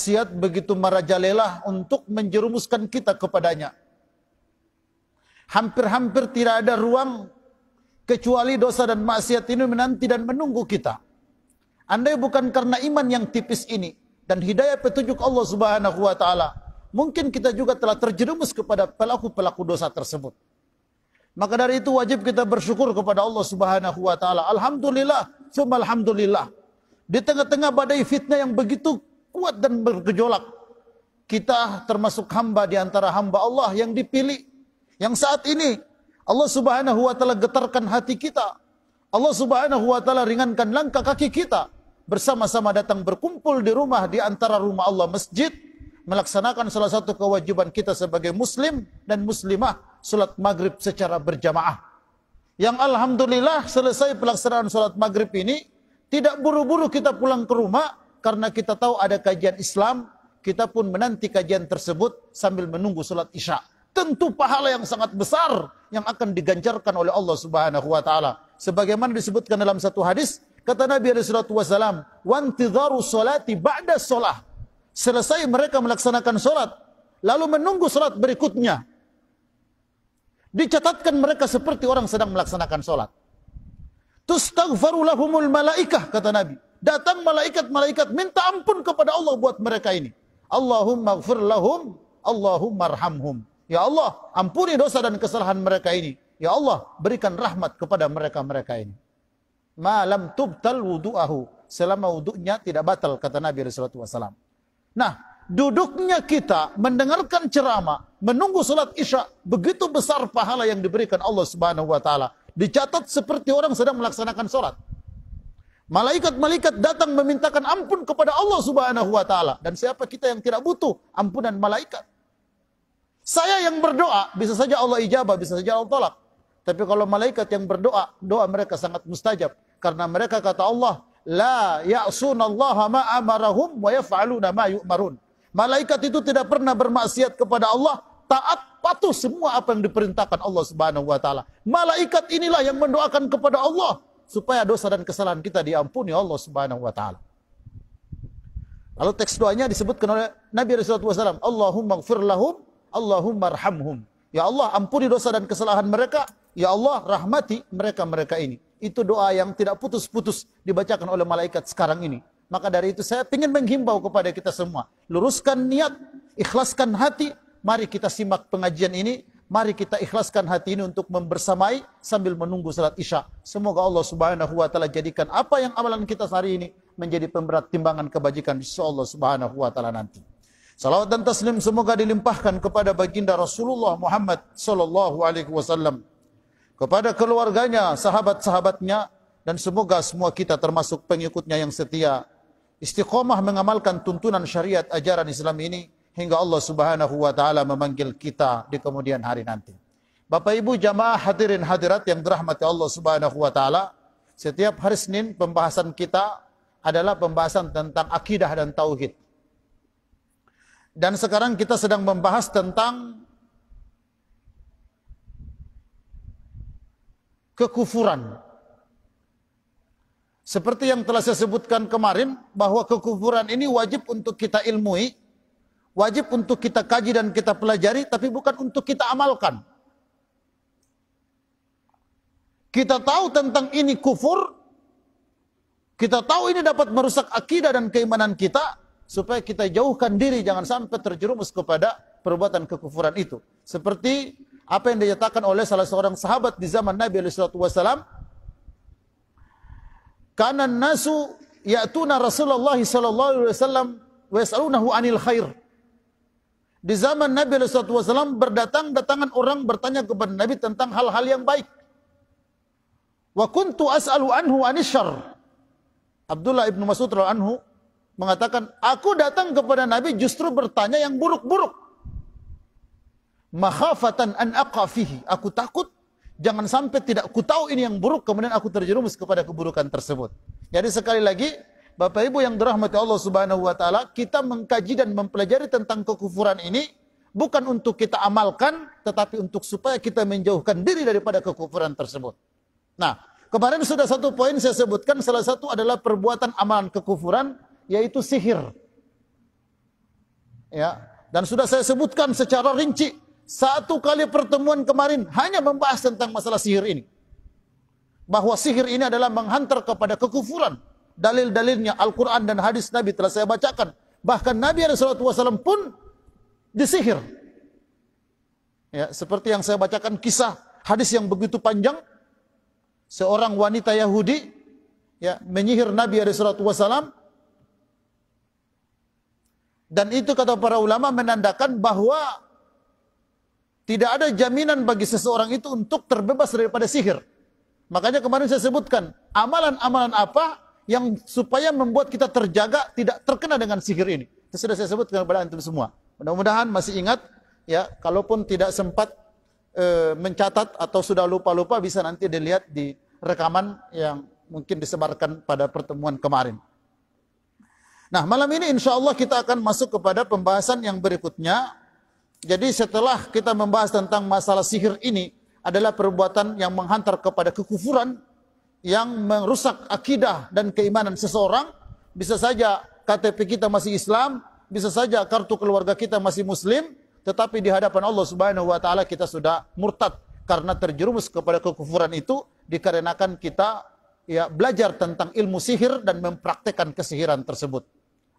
maksiat begitu merajalela untuk menjerumuskan kita kepadanya. Hampir-hampir tidak ada ruang kecuali dosa dan maksiat ini menanti dan menunggu kita. Andai bukan karena iman yang tipis ini dan hidayah petunjuk Allah Subhanahu wa taala, mungkin kita juga telah terjerumus kepada pelaku-pelaku dosa tersebut. Maka dari itu wajib kita bersyukur kepada Allah Subhanahu wa taala. Alhamdulillah, summa Di tengah-tengah badai fitnah yang begitu kuat dan bergejolak. Kita termasuk hamba di antara hamba Allah yang dipilih. Yang saat ini Allah subhanahu wa ta'ala getarkan hati kita. Allah subhanahu wa ta'ala ringankan langkah kaki kita. Bersama-sama datang berkumpul di rumah di antara rumah Allah masjid. Melaksanakan salah satu kewajiban kita sebagai muslim dan muslimah. Salat maghrib secara berjamaah. Yang Alhamdulillah selesai pelaksanaan salat maghrib ini. Tidak buru-buru kita pulang ke rumah karena kita tahu ada kajian Islam, kita pun menanti kajian tersebut sambil menunggu sholat isya. Tentu pahala yang sangat besar yang akan diganjarkan oleh Allah Subhanahu wa taala. Sebagaimana disebutkan dalam satu hadis, kata Nabi alaihi salatu wasalam, "Wantidharu salati ba'da sholat. Selesai mereka melaksanakan sholat, lalu menunggu sholat berikutnya. Dicatatkan mereka seperti orang sedang melaksanakan sholat. Tustaghfaru malaikah, kata Nabi datang malaikat-malaikat minta ampun kepada Allah buat mereka ini. Allahumma gfir lahum, Allahumma Ya Allah, ampuni dosa dan kesalahan mereka ini. Ya Allah, berikan rahmat kepada mereka-mereka ini. Malam tubtal wudu'ahu. Selama wudu'nya tidak batal, kata Nabi SAW. Nah, duduknya kita mendengarkan ceramah, menunggu sholat isya, begitu besar pahala yang diberikan Allah Subhanahu Wa Taala. Dicatat seperti orang sedang melaksanakan sholat. Malaikat-malaikat datang memintakan ampun kepada Allah Subhanahu wa taala dan siapa kita yang tidak butuh ampunan malaikat? Saya yang berdoa bisa saja Allah ijabah, bisa saja Allah tolak. Tapi kalau malaikat yang berdoa, doa mereka sangat mustajab karena mereka kata Allah, la ya'sunallaha ma amarahum wa yaf'aluna ma yu'marun. Malaikat itu tidak pernah bermaksiat kepada Allah, taat patuh semua apa yang diperintahkan Allah Subhanahu wa taala. Malaikat inilah yang mendoakan kepada Allah supaya dosa dan kesalahan kita diampuni Allah Subhanahu wa taala. Lalu teks doanya disebutkan oleh Nabi Rasulullah SAW. Allahumma gfir lahum, Allahumma arhamhum. Ya Allah ampuni dosa dan kesalahan mereka. Ya Allah rahmati mereka-mereka ini. Itu doa yang tidak putus-putus dibacakan oleh malaikat sekarang ini. Maka dari itu saya ingin menghimbau kepada kita semua. Luruskan niat, ikhlaskan hati. Mari kita simak pengajian ini Mari kita ikhlaskan hati ini untuk membersamai sambil menunggu salat Isya. Semoga Allah Subhanahu wa taala jadikan apa yang amalan kita hari ini menjadi pemberat timbangan kebajikan di Allah Subhanahu wa taala nanti. Salawat dan taslim semoga dilimpahkan kepada baginda Rasulullah Muhammad sallallahu alaihi wasallam, kepada keluarganya, sahabat-sahabatnya dan semoga semua kita termasuk pengikutnya yang setia istiqomah mengamalkan tuntunan syariat ajaran Islam ini hingga Allah Subhanahu wa taala memanggil kita di kemudian hari nanti. Bapak Ibu jamaah hadirin hadirat yang dirahmati Allah Subhanahu wa taala, setiap hari Senin pembahasan kita adalah pembahasan tentang akidah dan tauhid. Dan sekarang kita sedang membahas tentang kekufuran. Seperti yang telah saya sebutkan kemarin bahwa kekufuran ini wajib untuk kita ilmui Wajib untuk kita kaji dan kita pelajari, tapi bukan untuk kita amalkan. Kita tahu tentang ini kufur, kita tahu ini dapat merusak akidah dan keimanan kita, supaya kita jauhkan diri, jangan sampai terjerumus kepada perbuatan kekufuran itu. Seperti apa yang dinyatakan oleh salah seorang sahabat di zaman Nabi SAW, karena nasu ya'tuna Rasulullah sallallahu alaihi wasallam wa anil khair. Di zaman Nabi SAW berdatang-datangan orang bertanya kepada Nabi tentang hal-hal yang baik. Wa kuntu as'alu anhu anishar. Abdullah ibnu Mas'ud anhu mengatakan, aku datang kepada Nabi justru bertanya yang buruk-buruk. Makhafatan an aqafihi. Aku takut jangan sampai tidak ku tahu ini yang buruk kemudian aku terjerumus kepada keburukan tersebut. Jadi sekali lagi Bapak Ibu yang dirahmati Allah Subhanahu wa taala, kita mengkaji dan mempelajari tentang kekufuran ini bukan untuk kita amalkan tetapi untuk supaya kita menjauhkan diri daripada kekufuran tersebut. Nah, kemarin sudah satu poin saya sebutkan salah satu adalah perbuatan amalan kekufuran yaitu sihir. Ya, dan sudah saya sebutkan secara rinci satu kali pertemuan kemarin hanya membahas tentang masalah sihir ini. Bahwa sihir ini adalah menghantar kepada kekufuran dalil-dalilnya Al-Quran dan hadis Nabi telah saya bacakan. Bahkan Nabi SAW pun disihir. Ya, seperti yang saya bacakan kisah hadis yang begitu panjang. Seorang wanita Yahudi ya, menyihir Nabi SAW. Dan itu kata para ulama menandakan bahwa tidak ada jaminan bagi seseorang itu untuk terbebas daripada sihir. Makanya kemarin saya sebutkan, amalan-amalan apa yang supaya membuat kita terjaga tidak terkena dengan sihir ini. Itu sudah saya sebutkan kepada antum semua. Mudah-mudahan masih ingat ya, kalaupun tidak sempat e, mencatat atau sudah lupa-lupa bisa nanti dilihat di rekaman yang mungkin disebarkan pada pertemuan kemarin. Nah, malam ini insya Allah kita akan masuk kepada pembahasan yang berikutnya. Jadi setelah kita membahas tentang masalah sihir ini adalah perbuatan yang menghantar kepada kekufuran, yang merusak akidah dan keimanan seseorang, bisa saja KTP kita masih Islam, bisa saja kartu keluarga kita masih muslim, tetapi di hadapan Allah Subhanahu wa taala kita sudah murtad karena terjerumus kepada kekufuran itu dikarenakan kita ya belajar tentang ilmu sihir dan mempraktekkan kesihiran tersebut.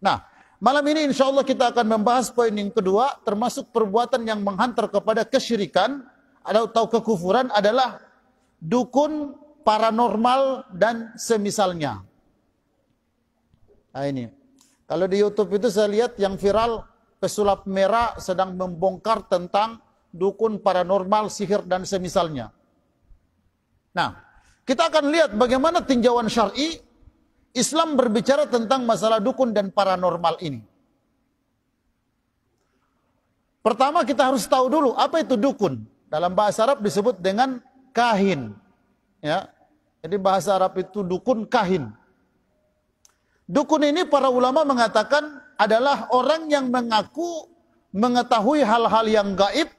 Nah, malam ini insya Allah kita akan membahas poin yang kedua termasuk perbuatan yang menghantar kepada kesyirikan atau kekufuran adalah dukun paranormal dan semisalnya. Nah ini. Kalau di YouTube itu saya lihat yang viral pesulap merah sedang membongkar tentang dukun paranormal, sihir dan semisalnya. Nah, kita akan lihat bagaimana tinjauan syar'i Islam berbicara tentang masalah dukun dan paranormal ini. Pertama kita harus tahu dulu apa itu dukun. Dalam bahasa Arab disebut dengan kahin. Ya. Jadi bahasa Arab itu dukun kahin. Dukun ini para ulama mengatakan adalah orang yang mengaku mengetahui hal-hal yang gaib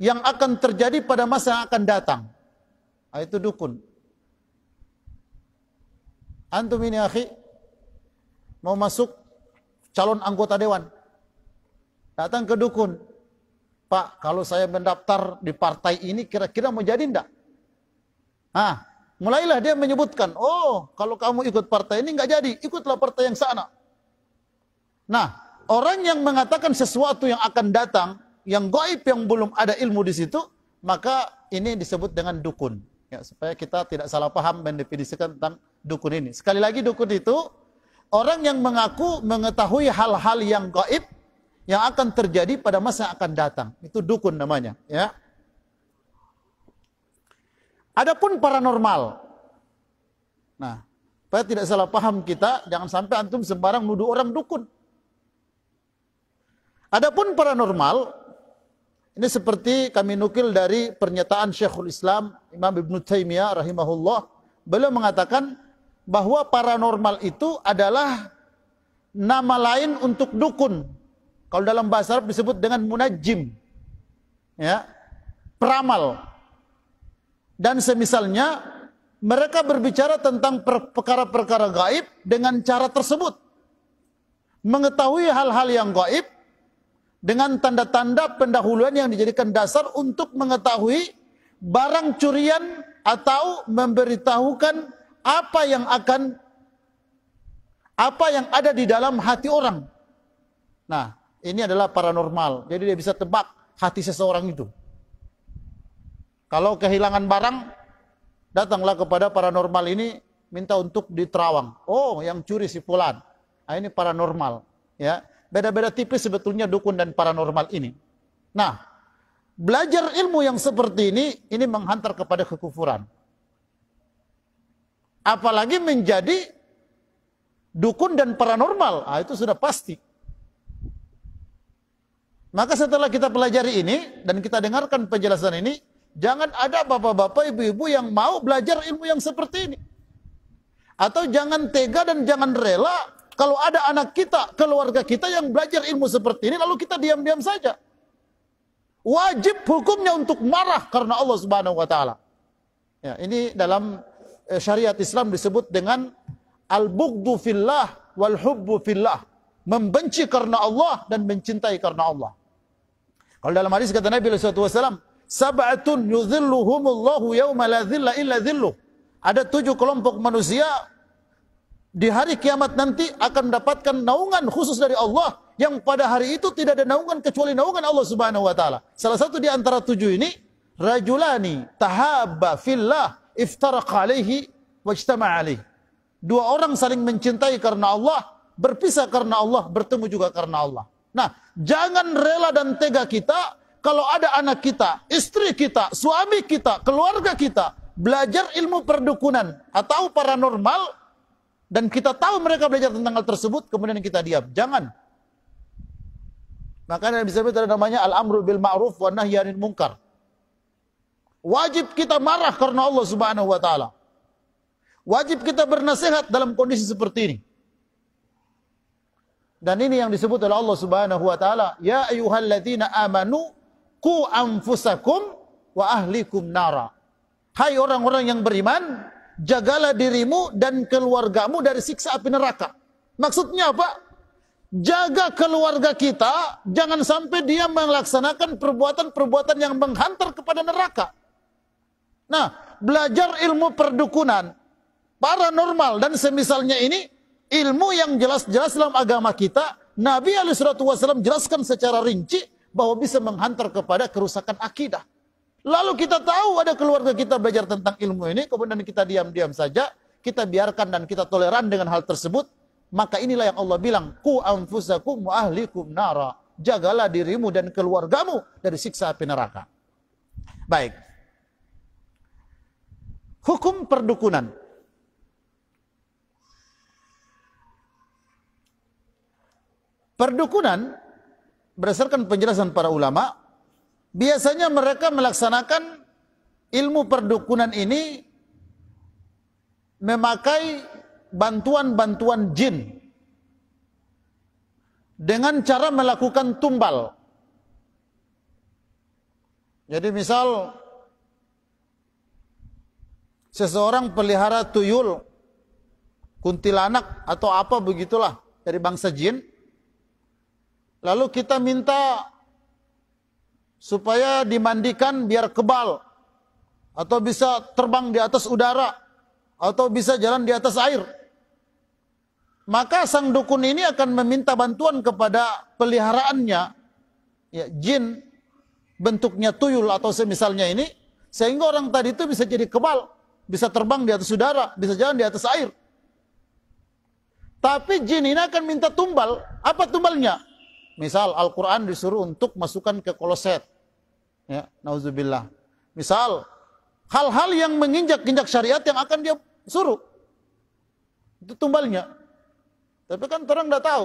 yang akan terjadi pada masa yang akan datang. Nah, itu dukun. Antum ini akhi mau masuk calon anggota dewan. Datang ke dukun. Pak, kalau saya mendaftar di partai ini kira-kira mau jadi enggak? Ah, mulailah dia menyebutkan, oh kalau kamu ikut partai ini nggak jadi, ikutlah partai yang sana. Nah, orang yang mengatakan sesuatu yang akan datang, yang goib yang belum ada ilmu di situ, maka ini disebut dengan dukun. Ya, supaya kita tidak salah paham mendefinisikan tentang dukun ini. Sekali lagi dukun itu orang yang mengaku mengetahui hal-hal yang goib yang akan terjadi pada masa yang akan datang. Itu dukun namanya. Ya. Adapun paranormal. Nah, supaya tidak salah paham kita, jangan sampai antum sembarang nuduh orang dukun. Adapun paranormal, ini seperti kami nukil dari pernyataan Syekhul Islam Imam Ibn Taimiyah rahimahullah. Beliau mengatakan bahwa paranormal itu adalah nama lain untuk dukun. Kalau dalam bahasa Arab disebut dengan munajim. Ya, peramal dan semisalnya mereka berbicara tentang perkara-perkara gaib dengan cara tersebut. Mengetahui hal-hal yang gaib dengan tanda-tanda pendahuluan yang dijadikan dasar untuk mengetahui barang curian atau memberitahukan apa yang akan apa yang ada di dalam hati orang. Nah, ini adalah paranormal. Jadi dia bisa tebak hati seseorang itu. Kalau kehilangan barang, datanglah kepada paranormal ini minta untuk diterawang. Oh, yang curi si fulan. Nah, ini paranormal, ya. Beda-beda tipis sebetulnya dukun dan paranormal ini. Nah, belajar ilmu yang seperti ini ini menghantar kepada kekufuran. Apalagi menjadi dukun dan paranormal, ah, itu sudah pasti. Maka setelah kita pelajari ini dan kita dengarkan penjelasan ini, Jangan ada bapak-bapak, ibu-ibu yang mau belajar ilmu yang seperti ini. Atau jangan tega dan jangan rela kalau ada anak kita, keluarga kita yang belajar ilmu seperti ini lalu kita diam-diam saja. Wajib hukumnya untuk marah karena Allah Subhanahu wa taala. Ya, ini dalam eh, syariat Islam disebut dengan al-bughdhu fillah wal hubbu fillah. Membenci karena Allah dan mencintai karena Allah. Kalau dalam hadis kata Nabi sallallahu alaihi wasallam, Sab'atun yudhilluhumullahu yawma la dhilla illa dhilluh. Ada tujuh kelompok manusia di hari kiamat nanti akan mendapatkan naungan khusus dari Allah yang pada hari itu tidak ada naungan kecuali naungan Allah Subhanahu wa taala. Salah satu di antara tujuh ini rajulani tahabba fillah iftaraqa alaihi wajtama alaihi. Dua orang saling mencintai karena Allah, berpisah karena Allah, bertemu juga karena Allah. Nah, jangan rela dan tega kita kalau ada anak kita, istri kita, suami kita, keluarga kita belajar ilmu perdukunan atau paranormal dan kita tahu mereka belajar tentang hal tersebut kemudian kita diam. Jangan. Maka yang disebut SAW namanya al-amru bil ma'ruf wa nahyi anil munkar. Wajib kita marah karena Allah Subhanahu wa taala. Wajib kita bernasihat dalam kondisi seperti ini. Dan ini yang disebut oleh Allah Subhanahu wa taala, ya ayyuhalladzina amanu ku anfusakum wa ahlikum nara. Hai orang-orang yang beriman, jagalah dirimu dan keluargamu dari siksa api neraka. Maksudnya apa? Jaga keluarga kita, jangan sampai dia melaksanakan perbuatan-perbuatan yang menghantar kepada neraka. Nah, belajar ilmu perdukunan, paranormal dan semisalnya ini ilmu yang jelas-jelas dalam agama kita. Nabi alaihi jelaskan secara rinci bahwa bisa menghantar kepada kerusakan akidah. Lalu kita tahu ada keluarga kita belajar tentang ilmu ini, kemudian kita diam-diam saja, kita biarkan dan kita toleran dengan hal tersebut, maka inilah yang Allah bilang, ku anfusakum wa ahlikum nara. Jagalah dirimu dan keluargamu dari siksa api neraka. Baik. Hukum perdukunan. Perdukunan berdasarkan penjelasan para ulama, biasanya mereka melaksanakan ilmu perdukunan ini memakai bantuan-bantuan jin dengan cara melakukan tumbal. Jadi misal seseorang pelihara tuyul, kuntilanak atau apa begitulah dari bangsa jin, Lalu kita minta supaya dimandikan biar kebal atau bisa terbang di atas udara atau bisa jalan di atas air. Maka sang dukun ini akan meminta bantuan kepada peliharaannya ya jin bentuknya tuyul atau semisalnya ini sehingga orang tadi itu bisa jadi kebal, bisa terbang di atas udara, bisa jalan di atas air. Tapi jin ini akan minta tumbal. Apa tumbalnya? Misal Al-Quran disuruh untuk masukkan ke kloset. Ya, nauzubillah. Misal hal-hal yang menginjak-injak syariat yang akan dia suruh. Itu tumbalnya. Tapi kan orang tidak tahu.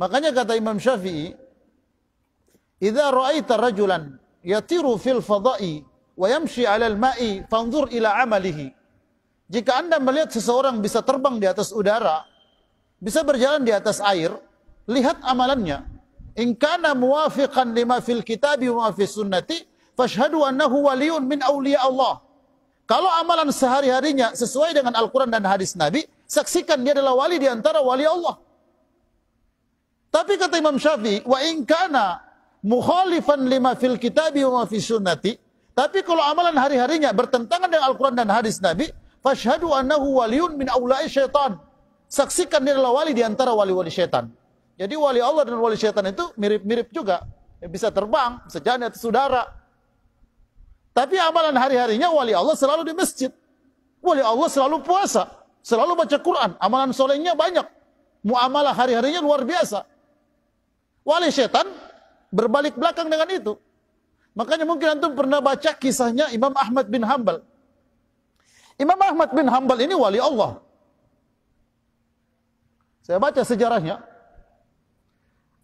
Makanya kata Imam Syafi'i, "Iza ra'aita rajulan yatiru fil fadai, wa yamshi 'ala al-ma'i fanzur ila 'amalihi." Jika Anda melihat seseorang bisa terbang di atas udara, bisa berjalan di atas air, lihat amalannya. In kana muwafiqan lima fil kitabi wa fi sunnati, fashhadu annahu waliyun min awliya Allah. Kalau amalan sehari-harinya sesuai dengan Al-Quran dan hadis Nabi, saksikan dia adalah wali di antara wali Allah. Tapi kata Imam Syafi'i, wa in kana mukhalifan lima fil kitabi wa fi sunnati, tapi kalau amalan hari-harinya bertentangan dengan Al-Quran dan hadis Nabi, fashhadu annahu waliyun min awla'i syaitan saksikan dia adalah wali di antara wali-wali setan. Jadi wali Allah dan wali setan itu mirip-mirip juga. Ya, bisa terbang, bisa jalan atau saudara. Tapi amalan hari-harinya wali Allah selalu di masjid. Wali Allah selalu puasa, selalu baca Quran. Amalan solehnya banyak. Muamalah hari-harinya luar biasa. Wali setan berbalik belakang dengan itu. Makanya mungkin antum pernah baca kisahnya Imam Ahmad bin Hambal. Imam Ahmad bin Hambal ini wali Allah. Saya baca sejarahnya.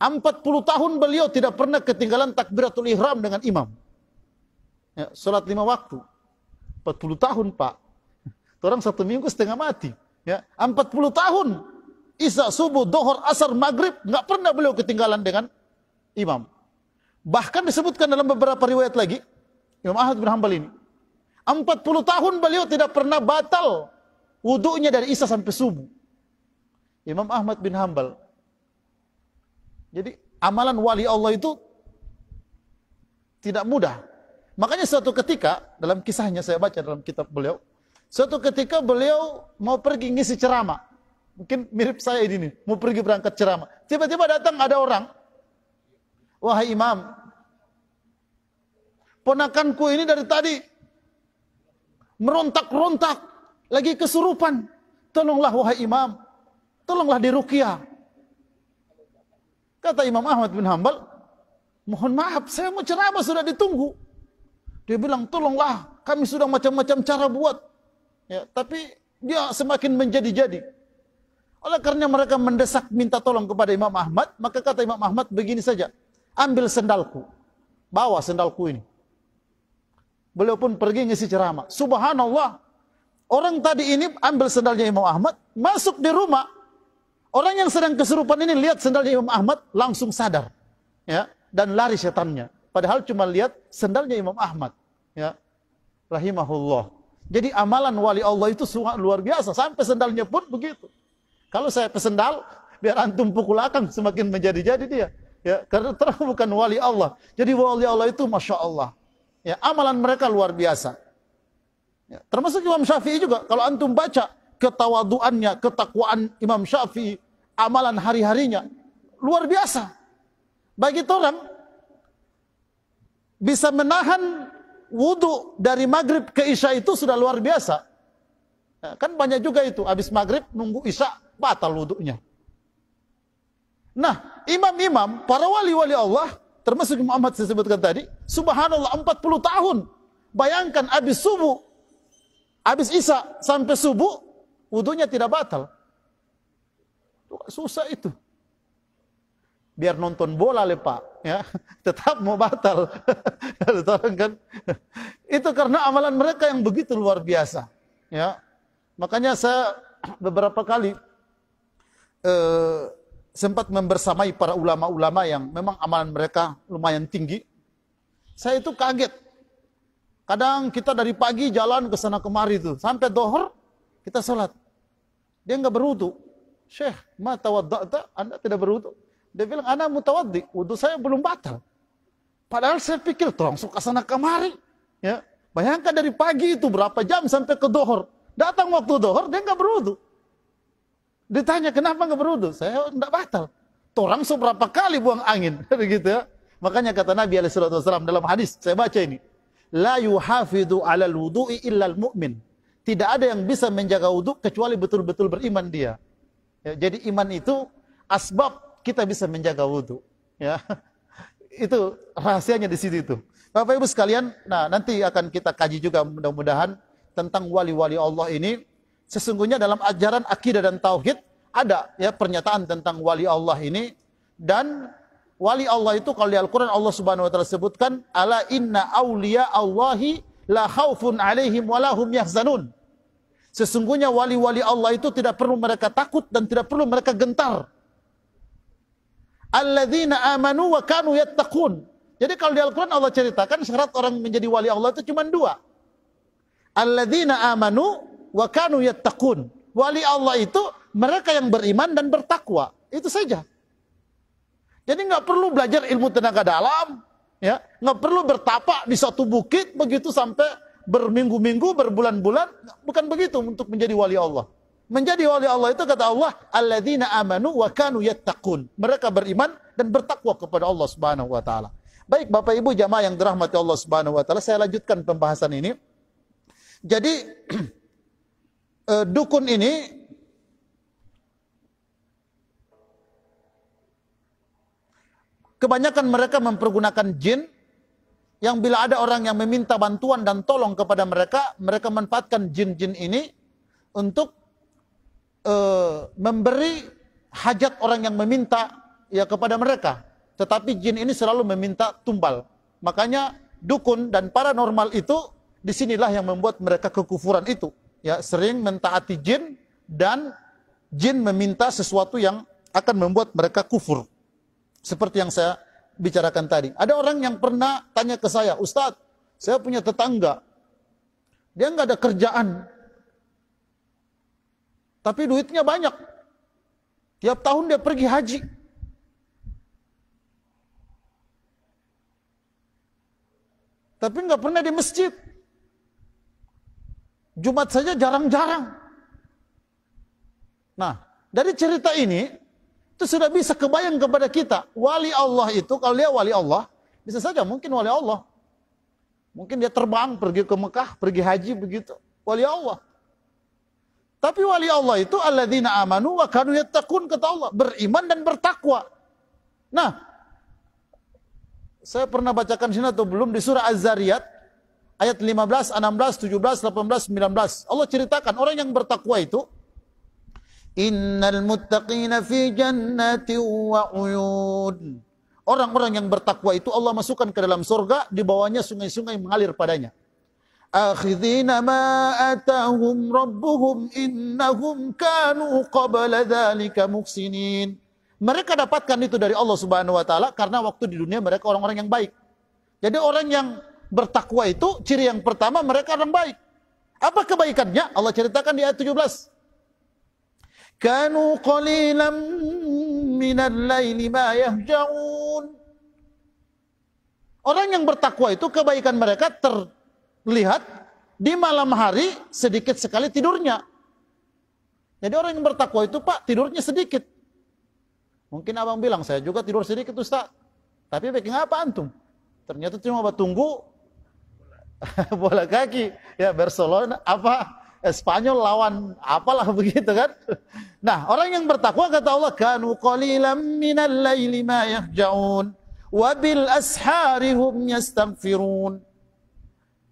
40 tahun beliau tidak pernah ketinggalan takbiratul ihram dengan imam. Ya, salat lima waktu. 40 tahun, Pak. orang satu minggu setengah mati. Ya, 40 tahun. Isa, subuh, dohor, asar, maghrib. nggak pernah beliau ketinggalan dengan imam. Bahkan disebutkan dalam beberapa riwayat lagi. Imam Ahmad bin Hanbal ini. 40 tahun beliau tidak pernah batal wudhunya dari Isa sampai subuh. Imam Ahmad bin Hambal. Jadi amalan wali Allah itu tidak mudah. Makanya suatu ketika dalam kisahnya saya baca dalam kitab beliau, suatu ketika beliau mau pergi ngisi ceramah. Mungkin mirip saya ini nih, mau pergi berangkat ceramah. Tiba-tiba datang ada orang. Wahai imam, ponakanku ini dari tadi merontak-rontak, lagi kesurupan. Tolonglah wahai imam, tolonglah rukia Kata Imam Ahmad bin Hambal, mohon maaf, saya mau ceramah sudah ditunggu. Dia bilang, tolonglah, kami sudah macam-macam cara buat. Ya, tapi dia semakin menjadi-jadi. Oleh karena mereka mendesak minta tolong kepada Imam Ahmad, maka kata Imam Ahmad begini saja, ambil sendalku, bawa sendalku ini. Beliau pun pergi ngisi ceramah. Subhanallah, orang tadi ini ambil sendalnya Imam Ahmad, masuk di rumah, Orang yang sedang keserupan ini lihat sendalnya Imam Ahmad langsung sadar. Ya, dan lari setannya. Padahal cuma lihat sendalnya Imam Ahmad. Ya. Rahimahullah. Jadi amalan wali Allah itu sangat luar biasa. Sampai sendalnya pun begitu. Kalau saya pesendal, biar antum pukul akan semakin menjadi-jadi dia. Ya, karena terang bukan wali Allah. Jadi wali Allah itu Masya Allah. Ya, amalan mereka luar biasa. Ya, termasuk Imam Syafi'i juga. Kalau antum baca ketawaduannya, ketakwaan Imam Syafi'i, amalan hari-harinya luar biasa. Bagi orang bisa menahan wudhu dari maghrib ke isya itu sudah luar biasa. Ya, kan banyak juga itu, habis maghrib nunggu isya batal wudhunya. Nah, imam-imam, para wali-wali Allah, termasuk Muhammad saya sebutkan tadi, subhanallah 40 tahun. Bayangkan habis subuh, habis isya sampai subuh, wudhunya tidak batal. Susah itu. Biar nonton bola le Pak, ya. Tetap mau batal. kan. itu karena amalan mereka yang begitu luar biasa, ya. Makanya saya beberapa kali eh, sempat membersamai para ulama-ulama yang memang amalan mereka lumayan tinggi. Saya itu kaget. Kadang kita dari pagi jalan ke sana kemari itu sampai dohor kita sholat. Dia nggak berwudu. Syekh, ma tawadda'ta? Anda tidak berwudu? Dia bilang, anak mutawaddi, wudu saya belum batal. Padahal saya pikir, langsung ke sana kemari. Ya. Bayangkan dari pagi itu berapa jam sampai ke dohor. Datang waktu dohor, dia nggak berwudu. Ditanya, kenapa nggak berwudu? Saya nggak batal. Torang seberapa kali buang angin. gitu ya. Makanya kata Nabi SAW dalam hadis, saya baca ini. La yuhafidhu alal wudu'i illal mu'min. Tidak ada yang bisa menjaga wudhu kecuali betul-betul beriman dia. Ya, jadi iman itu asbab kita bisa menjaga wudhu. Ya. Itu rahasianya di situ itu. Bapak Ibu sekalian, nah nanti akan kita kaji juga mudah-mudahan tentang wali-wali Allah ini. Sesungguhnya dalam ajaran akidah dan tauhid ada ya pernyataan tentang wali Allah ini dan wali Allah itu kalau di Al-Qur'an Allah Subhanahu wa taala sebutkan ala inna auliya Allahi la khaufun alaihim wa lahum yahzanun. Sesungguhnya wali-wali Allah itu tidak perlu mereka takut dan tidak perlu mereka gentar. Alladzina amanu wa kanu yattaqun. Jadi kalau di Al-Quran Allah ceritakan syarat orang menjadi wali Allah itu cuma dua. Alladzina amanu wa kanu yattaqun. Wali Allah itu mereka yang beriman dan bertakwa. Itu saja. Jadi nggak perlu belajar ilmu tenaga dalam, ya nggak perlu bertapa di satu bukit begitu sampai berminggu-minggu, berbulan-bulan, bukan begitu untuk menjadi wali Allah. Menjadi wali Allah itu kata Allah, alladzina amanu wa kanu yattaqun. Mereka beriman dan bertakwa kepada Allah Subhanahu wa taala. Baik Bapak Ibu jamaah yang dirahmati Allah Subhanahu wa taala, saya lanjutkan pembahasan ini. Jadi eh, dukun ini kebanyakan mereka mempergunakan jin yang bila ada orang yang meminta bantuan dan tolong kepada mereka, mereka manfaatkan jin-jin ini untuk uh, memberi hajat orang yang meminta ya kepada mereka. Tetapi jin ini selalu meminta tumbal. Makanya dukun dan paranormal itu disinilah yang membuat mereka kekufuran itu. Ya, sering mentaati jin dan jin meminta sesuatu yang akan membuat mereka kufur. Seperti yang saya bicarakan tadi. Ada orang yang pernah tanya ke saya, Ustadz, saya punya tetangga, dia nggak ada kerjaan, tapi duitnya banyak. Tiap tahun dia pergi haji. Tapi nggak pernah di masjid. Jumat saja jarang-jarang. Nah, dari cerita ini itu sudah bisa kebayang kepada kita. Wali Allah itu, kalau dia wali Allah, bisa saja mungkin wali Allah. Mungkin dia terbang pergi ke Mekah, pergi haji begitu. Wali Allah. Tapi wali Allah itu alladzina amanu wa kanu yattaqun kata Allah, beriman dan bertakwa. Nah, saya pernah bacakan sini atau belum di surah Az-Zariyat ayat 15, 16, 17, 18, 19. Allah ceritakan orang yang bertakwa itu Innal muttaqina fi jannatin wa uyun. Orang-orang yang bertakwa itu Allah masukkan ke dalam surga, di bawahnya sungai-sungai mengalir padanya. Akhidhina ma atahum rabbuhum innahum kanu qabla dhalika muksinin. Mereka dapatkan itu dari Allah Subhanahu wa taala karena waktu di dunia mereka orang-orang yang baik. Jadi orang yang bertakwa itu ciri yang pertama mereka orang baik. Apa kebaikannya? Allah ceritakan di ayat 17. كانوا قليلا من الليل ما يهجعون Orang yang bertakwa itu kebaikan mereka terlihat di malam hari sedikit sekali tidurnya. Jadi orang yang bertakwa itu pak tidurnya sedikit. Mungkin abang bilang saya juga tidur sedikit Ustaz. Tapi bikin apa antum? Ternyata cuma tunggu bola kaki ya Barcelona apa Spanyol lawan apalah begitu kan. Nah, orang yang bertakwa kata Allah kanu qalilan minal laili ma yahjaun wa bil asharihum yastaghfirun.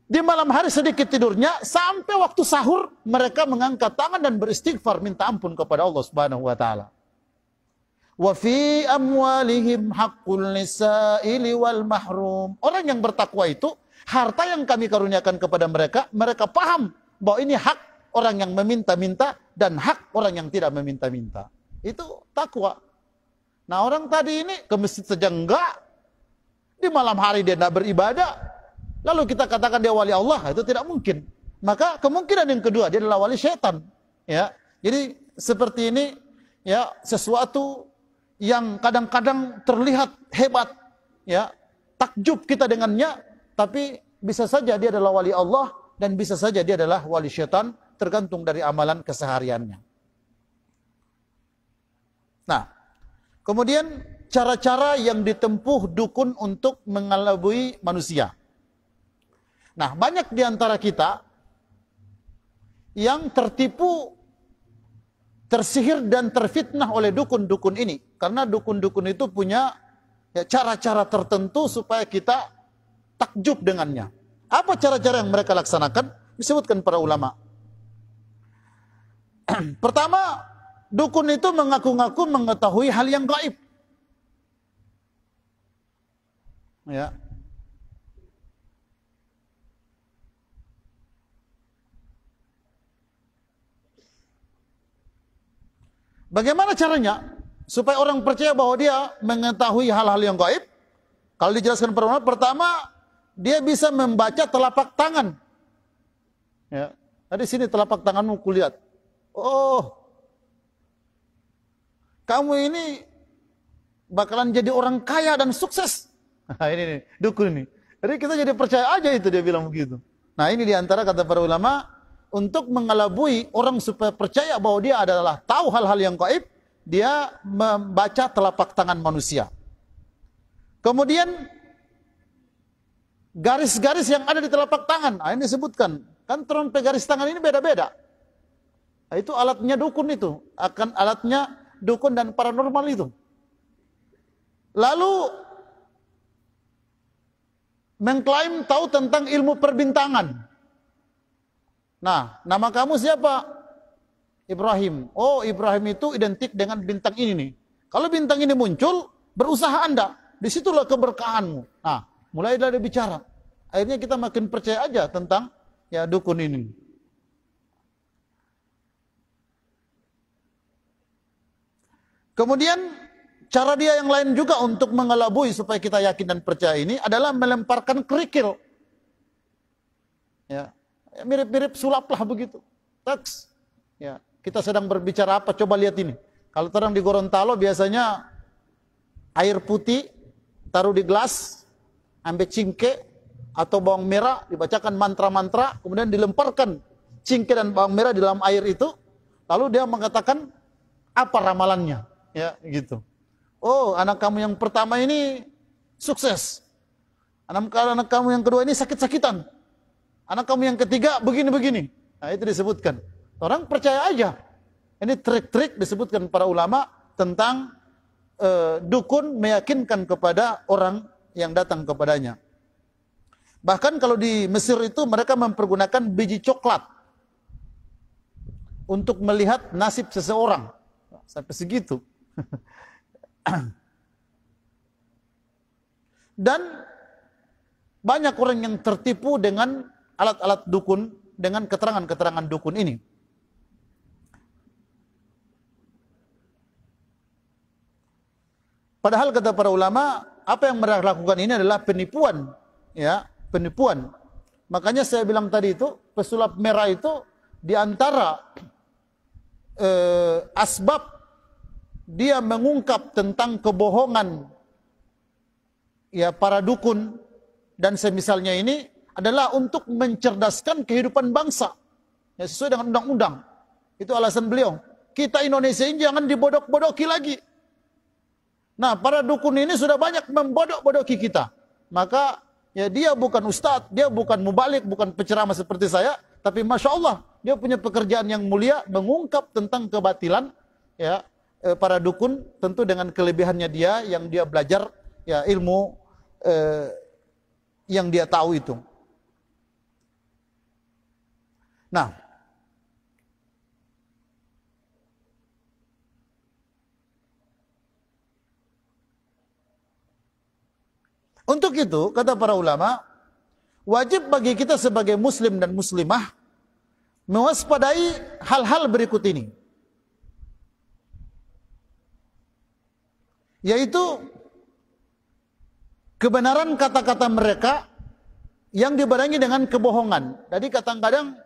Di malam hari sedikit tidurnya sampai waktu sahur mereka mengangkat tangan dan beristighfar minta ampun kepada Allah Subhanahu wa taala. Wa fi amwalihim haqqul lisaili wal mahrum. Orang yang bertakwa itu harta yang kami karuniakan kepada mereka, mereka paham bahwa ini hak orang yang meminta-minta dan hak orang yang tidak meminta-minta. Itu takwa. Nah orang tadi ini ke masjid saja enggak, di malam hari dia tidak beribadah, lalu kita katakan dia wali Allah, itu tidak mungkin. Maka kemungkinan yang kedua dia adalah wali setan. Ya, jadi seperti ini ya sesuatu yang kadang-kadang terlihat hebat ya takjub kita dengannya tapi bisa saja dia adalah wali Allah dan bisa saja dia adalah wali syaitan tergantung dari amalan kesehariannya. Nah, kemudian cara-cara yang ditempuh dukun untuk mengelabui manusia. Nah, banyak di antara kita yang tertipu, tersihir dan terfitnah oleh dukun-dukun ini. Karena dukun-dukun itu punya ya, cara-cara tertentu supaya kita takjub dengannya. Apa cara-cara yang mereka laksanakan? Disebutkan para ulama. Pertama, dukun itu mengaku-ngaku mengetahui hal yang gaib. Ya. Bagaimana caranya supaya orang percaya bahwa dia mengetahui hal-hal yang gaib? Kalau dijelaskan pertama, pertama dia bisa membaca telapak tangan. Ya. Tadi sini telapak tanganmu kulihat. Oh. Kamu ini bakalan jadi orang kaya dan sukses. Nah, ini nih, dukun ini. Jadi kita jadi percaya aja itu dia bilang begitu. Nah, ini diantara kata para ulama untuk mengelabui orang supaya percaya bahwa dia adalah tahu hal-hal yang gaib, dia membaca telapak tangan manusia. Kemudian garis-garis yang ada di telapak tangan. Nah, ini disebutkan. Kan trompe garis tangan ini beda-beda. Nah, itu alatnya dukun itu. Akan alatnya dukun dan paranormal itu. Lalu mengklaim tahu tentang ilmu perbintangan. Nah, nama kamu siapa? Ibrahim. Oh, Ibrahim itu identik dengan bintang ini nih. Kalau bintang ini muncul, berusaha Anda. Disitulah keberkahanmu. Nah, mulailah dia bicara. Akhirnya kita makin percaya aja tentang ya dukun ini. Kemudian cara dia yang lain juga untuk mengelabui supaya kita yakin dan percaya ini adalah melemparkan kerikil. Ya, mirip-mirip sulap lah begitu. Teks. Ya, kita sedang berbicara apa? Coba lihat ini. Kalau terang di Gorontalo biasanya air putih taruh di gelas, ambil cingke atau bawang merah dibacakan mantra-mantra kemudian dilemparkan cingke dan bawang merah di dalam air itu lalu dia mengatakan apa ramalannya ya gitu oh anak kamu yang pertama ini sukses anak anak kamu yang kedua ini sakit-sakitan anak kamu yang ketiga begini-begini nah itu disebutkan orang percaya aja ini trik-trik disebutkan para ulama tentang uh, dukun meyakinkan kepada orang yang datang kepadanya. Bahkan kalau di Mesir itu mereka mempergunakan biji coklat untuk melihat nasib seseorang. Sampai segitu. Dan banyak orang yang tertipu dengan alat-alat dukun, dengan keterangan-keterangan dukun ini. Padahal kata para ulama, apa yang mereka lakukan ini adalah penipuan, ya, penipuan. Makanya saya bilang tadi itu pesulap merah itu di antara eh, asbab dia mengungkap tentang kebohongan ya para dukun dan semisalnya ini adalah untuk mencerdaskan kehidupan bangsa ya, sesuai dengan undang-undang. Itu alasan beliau. Kita Indonesia ini jangan dibodok-bodoki lagi. Nah, para dukun ini sudah banyak membodok-bodoki kita. Maka ya dia bukan ustadz, dia bukan mubalik, bukan penceramah seperti saya, tapi masya Allah dia punya pekerjaan yang mulia mengungkap tentang kebatilan ya e, para dukun tentu dengan kelebihannya dia yang dia belajar ya ilmu eh, yang dia tahu itu. Nah, Untuk itu, kata para ulama, wajib bagi kita sebagai muslim dan muslimah mewaspadai hal-hal berikut ini. Yaitu kebenaran kata-kata mereka yang dibarengi dengan kebohongan. Jadi kadang-kadang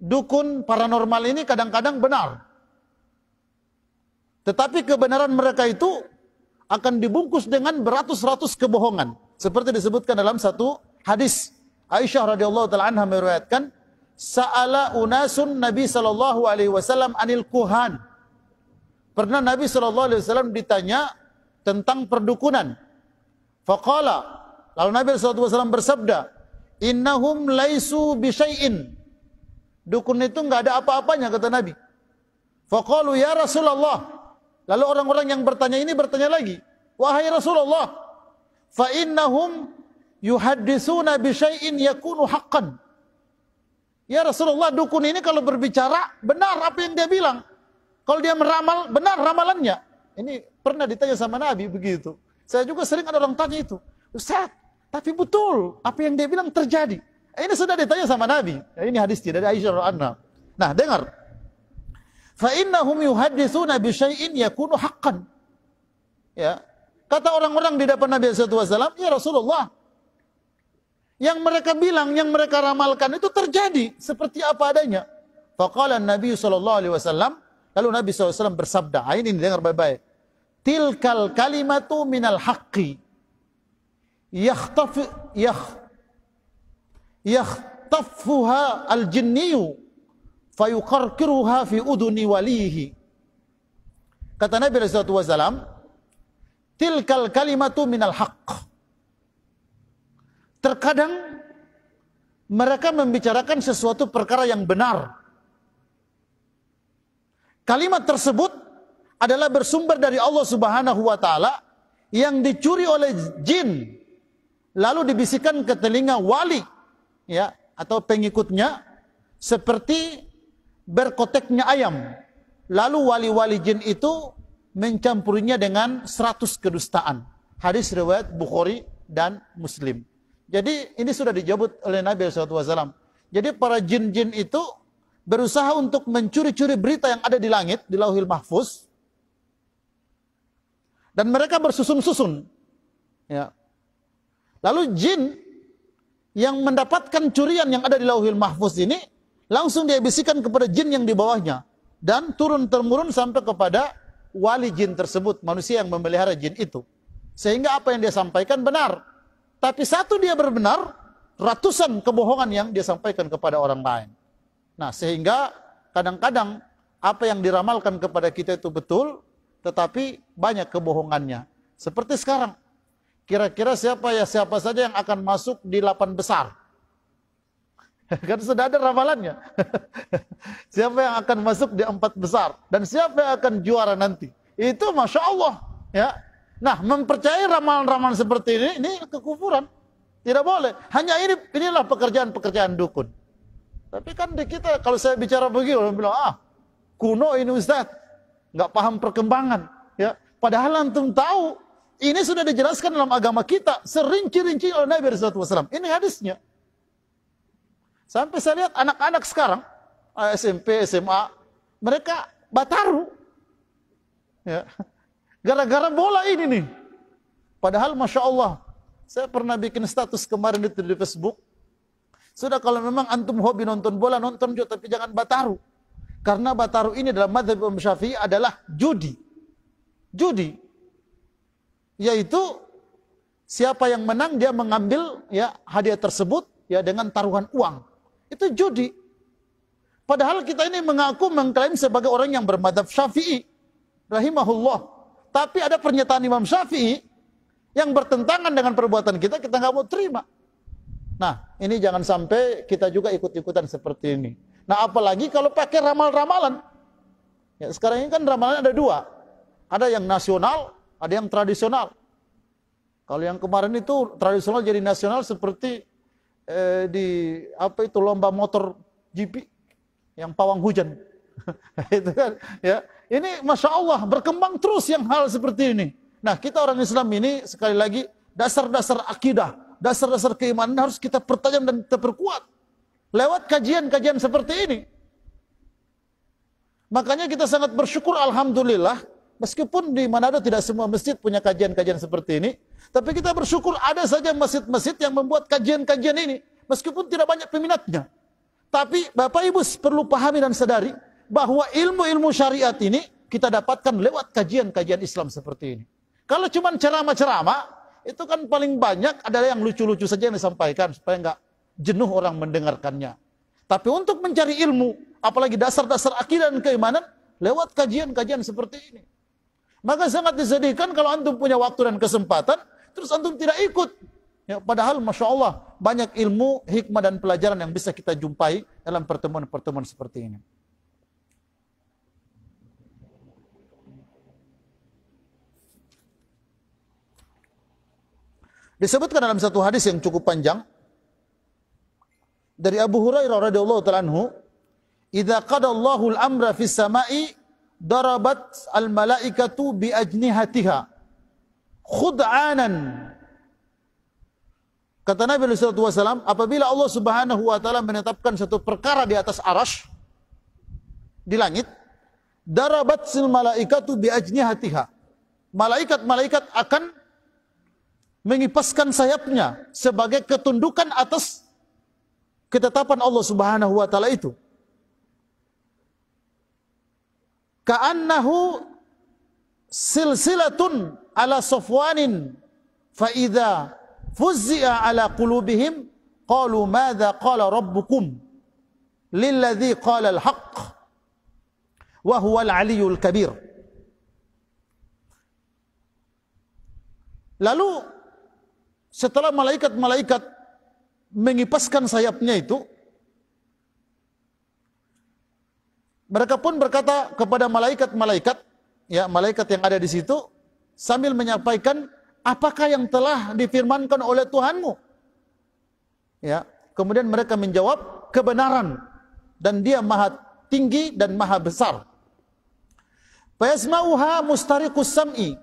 dukun paranormal ini kadang-kadang benar. Tetapi kebenaran mereka itu akan dibungkus dengan beratus-ratus kebohongan. Seperti disebutkan dalam satu hadis. Aisyah radhiyallahu taala anha meriwayatkan, "Sa'ala unasun Nabi sallallahu alaihi wasallam anil kuhan." Pernah Nabi sallallahu alaihi wasallam ditanya tentang perdukunan. Faqala, lalu Nabi sallallahu alaihi wasallam bersabda, "Innahum laisu bisyai'in." Dukun itu enggak ada apa-apanya kata Nabi. Faqalu ya Rasulullah, Lalu orang-orang yang bertanya ini bertanya lagi, "Wahai Rasulullah, fa innahum yuhaddisuna bi syai'in yakunu haqqan." Ya Rasulullah, dukun ini kalau berbicara benar apa yang dia bilang. Kalau dia meramal, benar ramalannya. Ini pernah ditanya sama Nabi begitu. Saya juga sering ada orang tanya itu. Ustaz, tapi betul apa yang dia bilang terjadi. Ini sudah ditanya sama Nabi. Ini dari Aisyah ada Aisyah Nah, dengar fa innahum yuhadditsuna bi syai'in yakunu haqqan. Ya. Kata orang-orang di depan Nabi sallallahu alaihi wasallam, "Ya Rasulullah, yang mereka bilang, yang mereka ramalkan itu terjadi seperti apa adanya." Faqala Nabi sallallahu alaihi wasallam, lalu Nabi SAW bersabda, ah, ini dengar baik-baik. Tilkal kalimatu minal haqqi. yakhtaf yakh yakhtafuha al-jinniyu fayuqarkiruha fi uduni walihi. Kata Nabi Rasulullah SAW, tilkal kalimatu minal haqq. Terkadang mereka membicarakan sesuatu perkara yang benar. Kalimat tersebut adalah bersumber dari Allah Subhanahu wa taala yang dicuri oleh jin lalu dibisikkan ke telinga wali ya atau pengikutnya seperti berkoteknya ayam. Lalu wali-wali jin itu mencampurinya dengan seratus kedustaan. Hadis riwayat Bukhari dan Muslim. Jadi ini sudah dijabut oleh Nabi SAW. Jadi para jin-jin itu berusaha untuk mencuri-curi berita yang ada di langit, di lauhil mahfuz. Dan mereka bersusun-susun. Ya. Lalu jin yang mendapatkan curian yang ada di lauhil mahfuz ini, Langsung dia bisikan kepada jin yang di bawahnya dan turun temurun sampai kepada wali jin tersebut, manusia yang memelihara jin itu. Sehingga apa yang dia sampaikan benar. Tapi satu dia berbenar, ratusan kebohongan yang dia sampaikan kepada orang lain. Nah, sehingga kadang-kadang apa yang diramalkan kepada kita itu betul, tetapi banyak kebohongannya. Seperti sekarang, kira-kira siapa ya siapa saja yang akan masuk di lapan besar kan sudah ada ramalannya. siapa yang akan masuk di empat besar dan siapa yang akan juara nanti? Itu masya Allah ya. Nah mempercayai ramalan-ramalan seperti ini ini kekufuran. Tidak boleh. Hanya ini inilah pekerjaan-pekerjaan dukun. Tapi kan di kita kalau saya bicara begini orang bilang ah kuno ini Ustaz nggak paham perkembangan ya. Padahal antum tahu ini sudah dijelaskan dalam agama kita serinci-rinci oleh Nabi SAW. Ini hadisnya. Sampai saya lihat anak-anak sekarang ah, SMP, SMA, mereka Bataru. Ya. Gara-gara bola ini nih. Padahal Masya Allah, saya pernah bikin status kemarin itu di Facebook. Sudah kalau memang antum hobi nonton bola, nonton juga, tapi jangan Bataru. Karena Bataru ini dalam madhab Imam Syafi'i adalah judi. Judi. Yaitu siapa yang menang dia mengambil ya hadiah tersebut ya dengan taruhan uang. Itu judi. Padahal kita ini mengaku mengklaim sebagai orang yang bermadhab syafi'i. Rahimahullah. Tapi ada pernyataan Imam Syafi'i yang bertentangan dengan perbuatan kita, kita nggak mau terima. Nah, ini jangan sampai kita juga ikut-ikutan seperti ini. Nah, apalagi kalau pakai ramal-ramalan. Ya, sekarang ini kan ramalan ada dua. Ada yang nasional, ada yang tradisional. Kalau yang kemarin itu tradisional jadi nasional seperti eh, di apa itu lomba motor GP yang pawang hujan. itu kan ya. Ini masya Allah berkembang terus yang hal seperti ini. Nah kita orang Islam ini sekali lagi dasar-dasar akidah, dasar-dasar keimanan harus kita pertajam dan kita perkuat lewat kajian-kajian seperti ini. Makanya kita sangat bersyukur alhamdulillah meskipun di Manado tidak semua masjid punya kajian-kajian seperti ini, tapi kita bersyukur ada saja masjid-masjid yang membuat kajian-kajian ini. Meskipun tidak banyak peminatnya. Tapi Bapak Ibu perlu pahami dan sadari bahwa ilmu-ilmu syariat ini kita dapatkan lewat kajian-kajian Islam seperti ini. Kalau cuma ceramah-ceramah, itu kan paling banyak adalah yang lucu-lucu saja yang disampaikan supaya nggak jenuh orang mendengarkannya. Tapi untuk mencari ilmu, apalagi dasar-dasar akidah dan keimanan, lewat kajian-kajian seperti ini. Maka sangat disedihkan kalau antum punya waktu dan kesempatan, terus antum tidak ikut. Ya, padahal Masya Allah banyak ilmu, hikmah dan pelajaran yang bisa kita jumpai dalam pertemuan-pertemuan seperti ini. Disebutkan dalam satu hadis yang cukup panjang dari Abu Hurairah radhiyallahu taala anhu, "Idza qada Allahu al-amra fis sama'i darabat al-malaikatu bi ajnihatiha." khud'anan. Kata Nabi SAW, apabila Allah Subhanahu wa taala menetapkan satu perkara di atas arash di langit, darabat sil malaikatu bi hatiha Malaikat-malaikat akan mengipaskan sayapnya sebagai ketundukan atas ketetapan Allah Subhanahu wa taala itu. Ka'annahu silsilatun ala sofwanin fa idza fuzzi'a ala qulubihim qalu madza qala rabbukum lilladzi qala alhaq wa huwa al-'aliyyul kabir. Lalu setelah malaikat-malaikat mengipaskan sayapnya itu mereka pun berkata kepada malaikat-malaikat ya malaikat yang ada di situ sambil menyampaikan apakah yang telah difirmankan oleh Tuhanmu? Ya, kemudian mereka menjawab kebenaran dan dia maha tinggi dan maha besar. Fayasma'uha mustariqus sam'i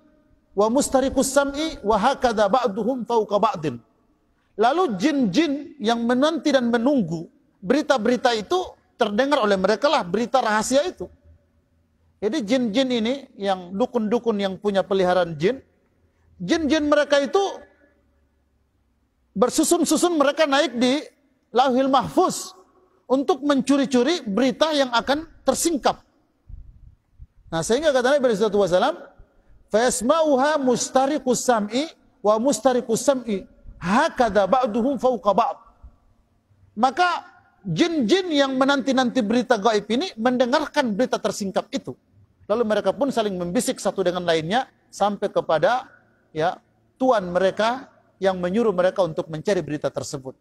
wa mustariqus sam'i wa hakadha ba'duhum fawqa ba'din. Lalu jin-jin yang menanti dan menunggu berita-berita itu terdengar oleh mereka lah berita rahasia itu. Jadi jin-jin ini yang dukun-dukun yang punya peliharaan jin, jin-jin mereka itu bersusun-susun mereka naik di Lauhil Mahfuz untuk mencuri-curi berita yang akan tersingkap. Nah, sehingga kata Nabi sallallahu wasallam, "Fayasma'uha mustariqus sam'i wa mustariqus sam'i hakada ba'duhum fauqa ba'd." Maka jin-jin yang menanti-nanti berita gaib ini mendengarkan berita tersingkap itu. Lalu mereka pun saling membisik satu dengan lainnya sampai kepada ya tuan mereka yang menyuruh mereka untuk mencari berita tersebut.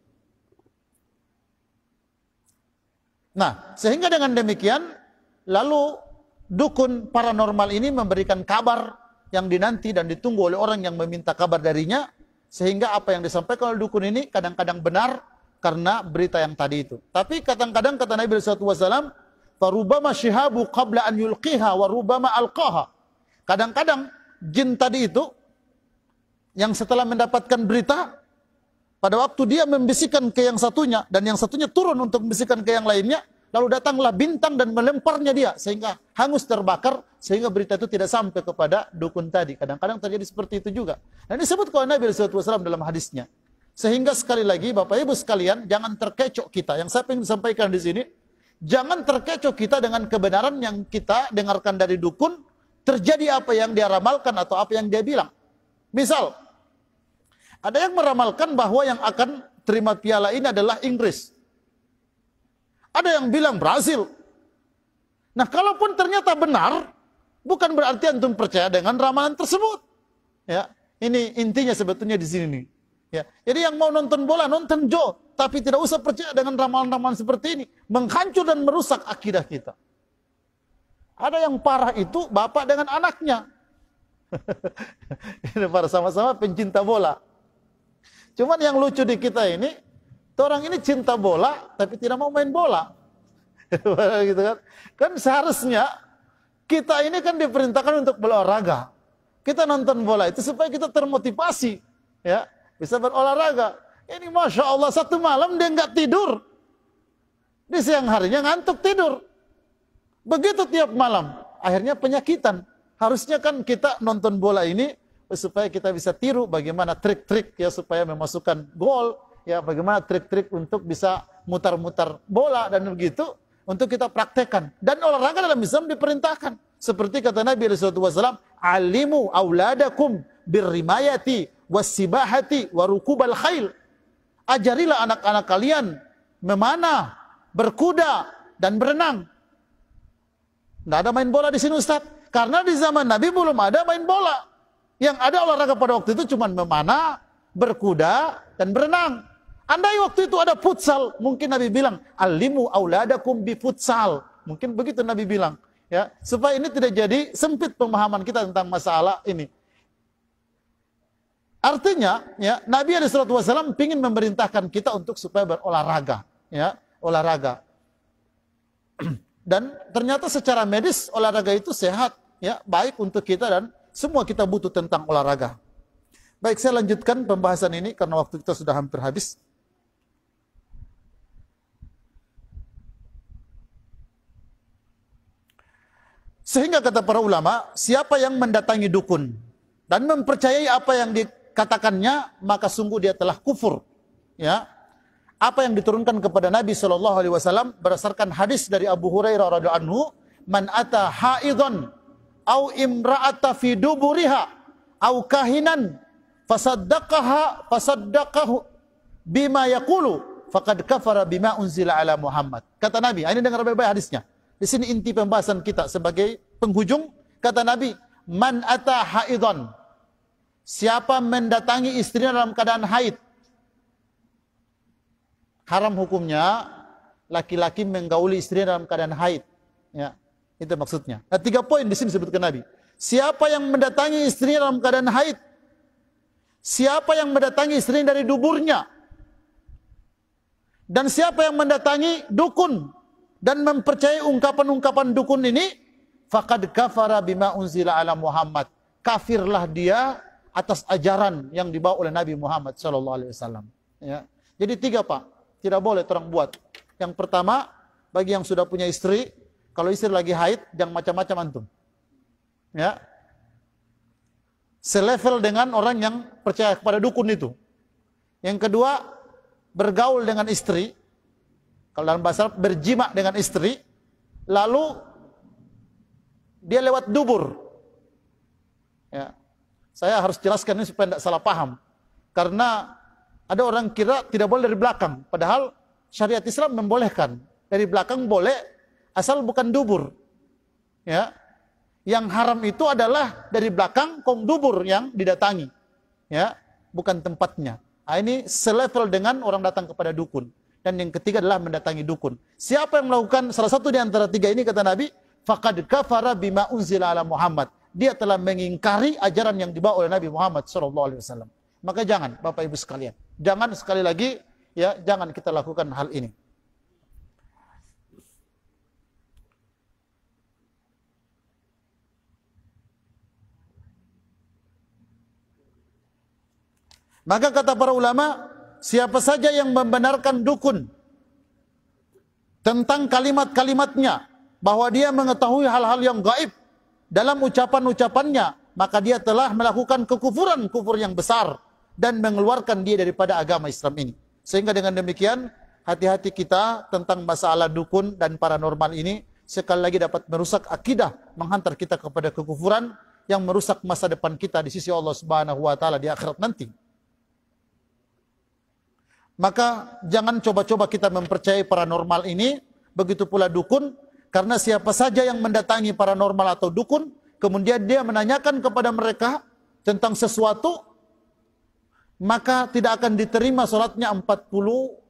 Nah, sehingga dengan demikian lalu dukun paranormal ini memberikan kabar yang dinanti dan ditunggu oleh orang yang meminta kabar darinya sehingga apa yang disampaikan oleh dukun ini kadang-kadang benar karena berita yang tadi itu. Tapi kadang-kadang kata Nabi SAW, Farubama shihabu qabla an yulqiha wa rubama alqaha. Kadang-kadang jin tadi itu yang setelah mendapatkan berita pada waktu dia membisikkan ke yang satunya dan yang satunya turun untuk membisikkan ke yang lainnya, lalu datanglah bintang dan melemparnya dia sehingga hangus terbakar sehingga berita itu tidak sampai kepada dukun tadi. Kadang-kadang terjadi seperti itu juga. Dan disebut kawan Nabi SAW dalam hadisnya. Sehingga sekali lagi Bapak Ibu sekalian jangan terkecoh kita. Yang saya ingin sampaikan di sini Jangan terkecoh kita dengan kebenaran yang kita dengarkan dari dukun, terjadi apa yang dia ramalkan atau apa yang dia bilang. Misal, ada yang meramalkan bahwa yang akan terima piala ini adalah Inggris. Ada yang bilang Brazil. Nah, kalaupun ternyata benar, bukan berarti antum percaya dengan ramalan tersebut. Ya, ini intinya sebetulnya di sini nih. Ya, jadi yang mau nonton bola nonton Jo, tapi tidak usah percaya dengan ramalan-ramalan seperti ini. Menghancur dan merusak akidah kita. Ada yang parah itu bapak dengan anaknya. ini para sama-sama pencinta bola. Cuman yang lucu di kita ini, orang ini cinta bola tapi tidak mau main bola. gitu kan. kan seharusnya kita ini kan diperintahkan untuk berolahraga. Kita nonton bola itu supaya kita termotivasi, ya, bisa berolahraga. Ini Masya Allah, satu malam dia nggak tidur. Di siang harinya ngantuk tidur. Begitu tiap malam. Akhirnya penyakitan. Harusnya kan kita nonton bola ini supaya kita bisa tiru bagaimana trik-trik ya supaya memasukkan gol. Ya bagaimana trik-trik untuk bisa mutar-mutar bola dan begitu untuk kita praktekkan. Dan olahraga dalam Islam diperintahkan. Seperti kata Nabi SAW, Alimu awladakum birrimayati wassibahati warukubal khail. Ajarilah anak-anak kalian memanah, berkuda, dan berenang. Tidak ada main bola di sini Ustaz. Karena di zaman Nabi belum ada main bola. Yang ada olahraga pada waktu itu cuma memanah, berkuda, dan berenang. Andai waktu itu ada futsal, mungkin Nabi bilang, alimu auladakum bi futsal. Mungkin begitu Nabi bilang. ya Supaya ini tidak jadi sempit pemahaman kita tentang masalah ini. Artinya, ya, Nabi SAW ingin memerintahkan kita untuk supaya berolahraga, ya, olahraga. Dan ternyata secara medis olahraga itu sehat, ya, baik untuk kita dan semua kita butuh tentang olahraga. Baik, saya lanjutkan pembahasan ini karena waktu kita sudah hampir habis. Sehingga kata para ulama, siapa yang mendatangi dukun dan mempercayai apa yang di, katakannya maka sungguh dia telah kufur. Ya. Apa yang diturunkan kepada Nabi Shallallahu alaihi wasallam berdasarkan hadis dari Abu Hurairah radhiallahu anhu, "Man ata haidon au imra'ata fi duburiha au kahinan fasaddaqaha fasaddaqahu bima yaqulu faqad kafara bima unzila ala Muhammad." Kata Nabi, ini dengar baik-baik hadisnya. Di sini inti pembahasan kita sebagai penghujung kata Nabi, "Man ata haidon Siapa mendatangi istrinya dalam keadaan haid, haram hukumnya laki-laki menggauli istrinya dalam keadaan haid. Ya, itu maksudnya. Nah, tiga poin di sini disebutkan Nabi. Siapa yang mendatangi istrinya dalam keadaan haid? Siapa yang mendatangi istrinya dari duburnya? Dan siapa yang mendatangi dukun dan mempercayai ungkapan-ungkapan dukun ini? Fakad kafara bima unzila ala Muhammad. Kafirlah dia atas ajaran yang dibawa oleh Nabi Muhammad Shallallahu Alaihi Wasallam. Ya. Jadi tiga pak, tidak boleh terang buat. Yang pertama, bagi yang sudah punya istri, kalau istri lagi haid, jangan macam-macam antum. Ya, selevel dengan orang yang percaya kepada dukun itu. Yang kedua, bergaul dengan istri. Kalau dalam bahasa Arab, berjima dengan istri. Lalu dia lewat dubur. Ya, saya harus jelaskan ini supaya tidak salah paham. Karena ada orang kira tidak boleh dari belakang. Padahal syariat Islam membolehkan. Dari belakang boleh asal bukan dubur. Ya. Yang haram itu adalah dari belakang kong dubur yang didatangi. Ya, bukan tempatnya. Nah, ini selevel dengan orang datang kepada dukun. Dan yang ketiga adalah mendatangi dukun. Siapa yang melakukan salah satu di antara tiga ini kata Nabi, Fakad kafara bima unzila ala Muhammad dia telah mengingkari ajaran yang dibawa oleh Nabi Muhammad SAW. Maka jangan, Bapak Ibu sekalian, jangan sekali lagi ya, jangan kita lakukan hal ini. Maka kata para ulama, siapa saja yang membenarkan dukun tentang kalimat-kalimatnya bahwa dia mengetahui hal-hal yang gaib dalam ucapan-ucapannya, maka dia telah melakukan kekufuran, kufur yang besar dan mengeluarkan dia daripada agama Islam ini. Sehingga dengan demikian, hati-hati kita tentang masalah dukun dan paranormal ini sekali lagi dapat merusak akidah, menghantar kita kepada kekufuran yang merusak masa depan kita di sisi Allah Subhanahu wa taala di akhirat nanti. Maka jangan coba-coba kita mempercayai paranormal ini, begitu pula dukun karena siapa saja yang mendatangi paranormal atau dukun, kemudian dia menanyakan kepada mereka tentang sesuatu, maka tidak akan diterima sholatnya 40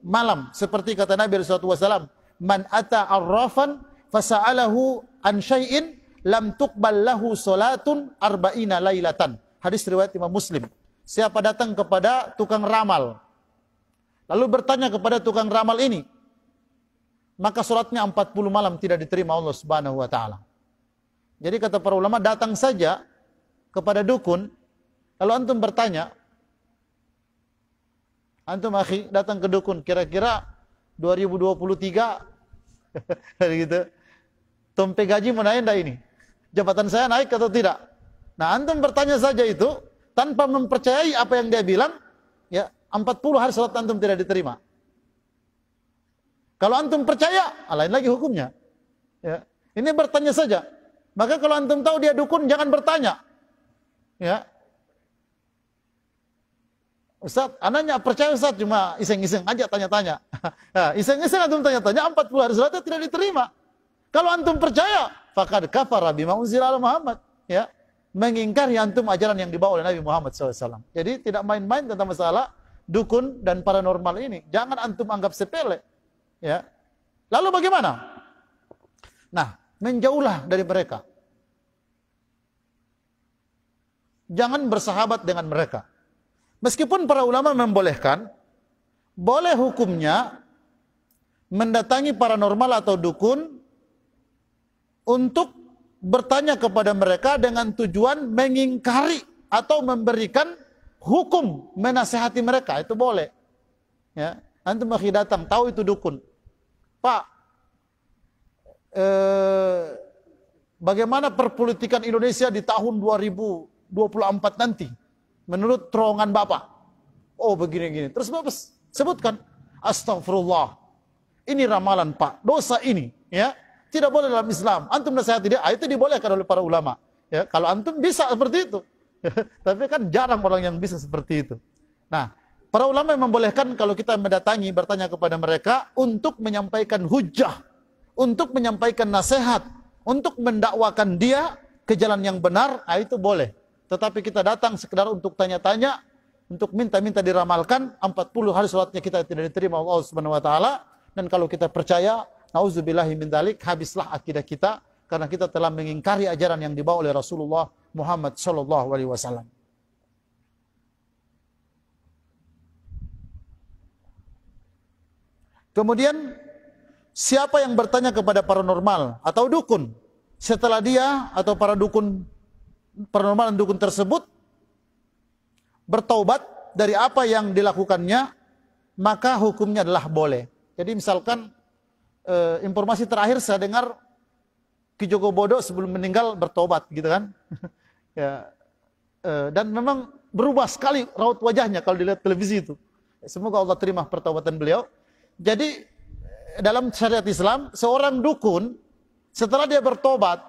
malam. Seperti kata Nabi SAW, Man ata arrafan fasa'alahu an syai'in lam tuqbal lahu sholatun arba'ina Laylatan Hadis riwayat Imam Muslim. Siapa datang kepada tukang ramal, lalu bertanya kepada tukang ramal ini, maka sholatnya 40 malam tidak diterima Allah Subhanahu wa taala. Jadi kata para ulama datang saja kepada dukun lalu antum bertanya antum akhi datang ke dukun kira-kira 2023 gitu. Tompe gaji mau naik ini? Jabatan saya naik atau tidak? Nah, antum bertanya saja itu tanpa mempercayai apa yang dia bilang, ya 40 hari sholat antum tidak diterima. Kalau antum percaya, ah, lain lagi hukumnya. Ya. Ini bertanya saja. Maka kalau antum tahu dia dukun, jangan bertanya. Ya. Ustaz, anaknya percaya Ustaz cuma iseng-iseng aja tanya-tanya. Ya, iseng-iseng antum tanya-tanya, 40 hari setelah tidak diterima. Kalau antum percaya, fakad kafara bima unzila ala Muhammad. Ya. Mengingkari antum ajaran yang dibawa oleh Nabi Muhammad SAW. Jadi tidak main-main tentang masalah dukun dan paranormal ini. Jangan antum anggap sepele. Ya. Lalu bagaimana? Nah, menjauhlah dari mereka. Jangan bersahabat dengan mereka. Meskipun para ulama membolehkan, boleh hukumnya mendatangi paranormal atau dukun untuk bertanya kepada mereka dengan tujuan mengingkari atau memberikan hukum menasehati mereka itu boleh ya antum akhi datang tahu itu dukun pak eh, bagaimana perpolitikan Indonesia di tahun 2024 nanti menurut terowongan bapak oh begini begini. terus bapak sebutkan astagfirullah ini ramalan pak dosa ini ya tidak boleh dalam Islam antum nasihat tidak ah, itu dibolehkan oleh para ulama ya kalau antum bisa seperti itu tapi kan jarang orang yang bisa seperti itu nah Para ulama membolehkan kalau kita mendatangi bertanya kepada mereka untuk menyampaikan hujah, untuk menyampaikan nasihat, untuk mendakwakan dia ke jalan yang benar, nah itu boleh. Tetapi kita datang sekedar untuk tanya-tanya, untuk minta-minta diramalkan, 40 hari sholatnya kita tidak diterima Allah Subhanahu wa taala dan kalau kita percaya, nauzubillahi min dalik, habislah akidah kita karena kita telah mengingkari ajaran yang dibawa oleh Rasulullah Muhammad sallallahu alaihi wasallam. Kemudian siapa yang bertanya kepada paranormal atau dukun? Setelah dia atau para dukun paranormal dan dukun tersebut bertaubat dari apa yang dilakukannya, maka hukumnya adalah boleh. Jadi misalkan e, informasi terakhir saya dengar Ki Joko Bodo sebelum meninggal bertobat gitu kan. ya. E, dan memang berubah sekali raut wajahnya kalau dilihat televisi itu. Semoga Allah terima pertobatan beliau. Jadi dalam syariat Islam seorang dukun setelah dia bertobat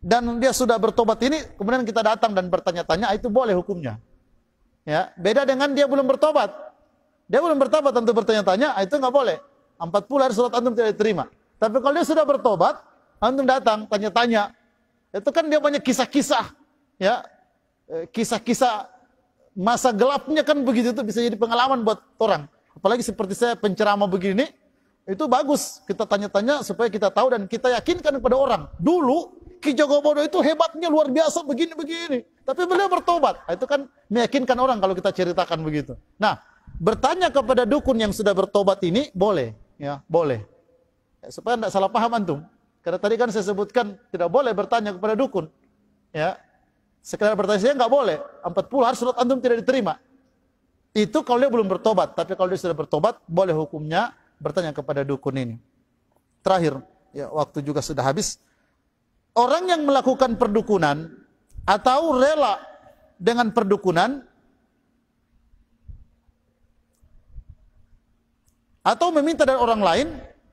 dan dia sudah bertobat ini kemudian kita datang dan bertanya-tanya ah, itu boleh hukumnya. Ya, beda dengan dia belum bertobat. Dia belum bertobat tentu bertanya-tanya ah, itu nggak boleh. 40 hari surat antum tidak diterima. Tapi kalau dia sudah bertobat, antum datang tanya-tanya. Itu kan dia banyak kisah-kisah ya. Eh, kisah-kisah masa gelapnya kan begitu itu bisa jadi pengalaman buat orang. Apalagi seperti saya penceramah begini, itu bagus. Kita tanya-tanya supaya kita tahu dan kita yakinkan kepada orang. Dulu Ki Jogobodo itu hebatnya luar biasa begini-begini. Tapi beliau bertobat. Nah, itu kan meyakinkan orang kalau kita ceritakan begitu. Nah, bertanya kepada dukun yang sudah bertobat ini boleh, ya boleh. Ya, supaya tidak salah paham antum. Karena tadi kan saya sebutkan tidak boleh bertanya kepada dukun. Ya, sekedar bertanya saya nggak boleh. 40 hari surat antum tidak diterima. Itu kalau dia belum bertobat, tapi kalau dia sudah bertobat, boleh hukumnya bertanya kepada dukun ini. Terakhir, ya waktu juga sudah habis. Orang yang melakukan perdukunan atau rela dengan perdukunan atau meminta dari orang lain,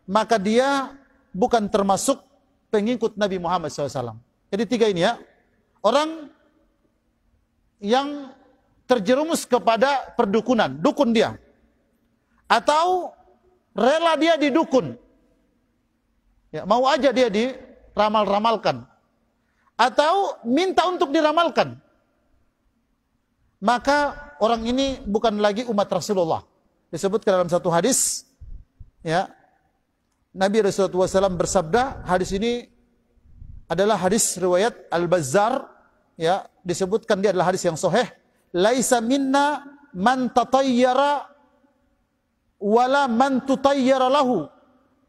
maka dia bukan termasuk pengikut Nabi Muhammad SAW. Jadi tiga ini ya. Orang yang terjerumus kepada perdukunan, dukun dia. Atau rela dia didukun. Ya, mau aja dia diramal-ramalkan. Atau minta untuk diramalkan. Maka orang ini bukan lagi umat Rasulullah. Disebutkan dalam satu hadis, ya, Nabi Rasulullah SAW bersabda, hadis ini adalah hadis riwayat Al-Bazzar, ya, disebutkan dia adalah hadis yang soheh, laisa minna man tatayyara wala man tutayyara lahu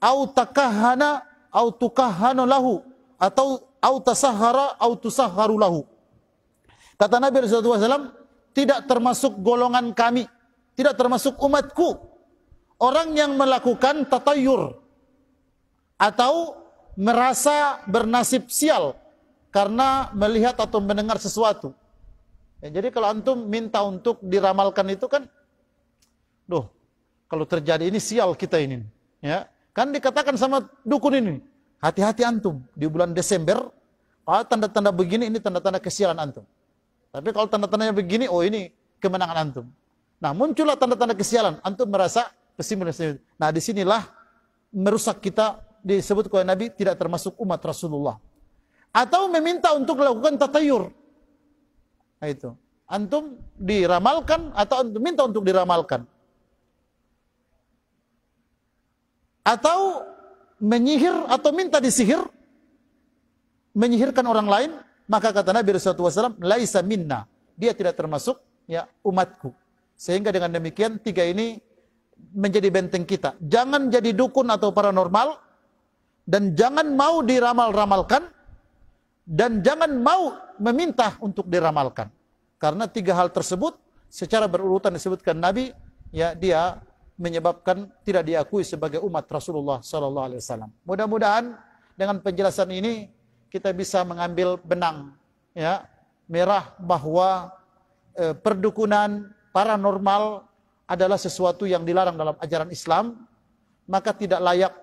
au takahana au tukahana lahu atau au tasahara au tusaharu lahu kata Nabi SAW tidak termasuk golongan kami tidak termasuk umatku orang yang melakukan tatayur atau merasa bernasib sial karena melihat atau mendengar sesuatu Ya, jadi kalau antum minta untuk diramalkan itu kan, duh, kalau terjadi ini sial kita ini. Ya, kan dikatakan sama dukun ini, hati-hati antum di bulan Desember, kalau tanda-tanda begini ini tanda-tanda kesialan antum. Tapi kalau tanda-tandanya begini, oh ini kemenangan antum. Nah, muncullah tanda-tanda kesialan, antum merasa pesimis. Nah, disinilah merusak kita disebut oleh Nabi tidak termasuk umat Rasulullah. Atau meminta untuk melakukan tatayur, Nah, itu. Antum diramalkan atau antum minta untuk diramalkan? Atau menyihir atau minta disihir? Menyihirkan orang lain? Maka kata Nabi SAW, Laisa minna. Dia tidak termasuk ya umatku. Sehingga dengan demikian tiga ini menjadi benteng kita. Jangan jadi dukun atau paranormal. Dan jangan mau diramal-ramalkan dan jangan mau meminta untuk diramalkan. Karena tiga hal tersebut secara berurutan disebutkan Nabi, ya dia menyebabkan tidak diakui sebagai umat Rasulullah sallallahu alaihi wasallam. Mudah-mudahan dengan penjelasan ini kita bisa mengambil benang ya merah bahwa e, perdukunan paranormal adalah sesuatu yang dilarang dalam ajaran Islam, maka tidak layak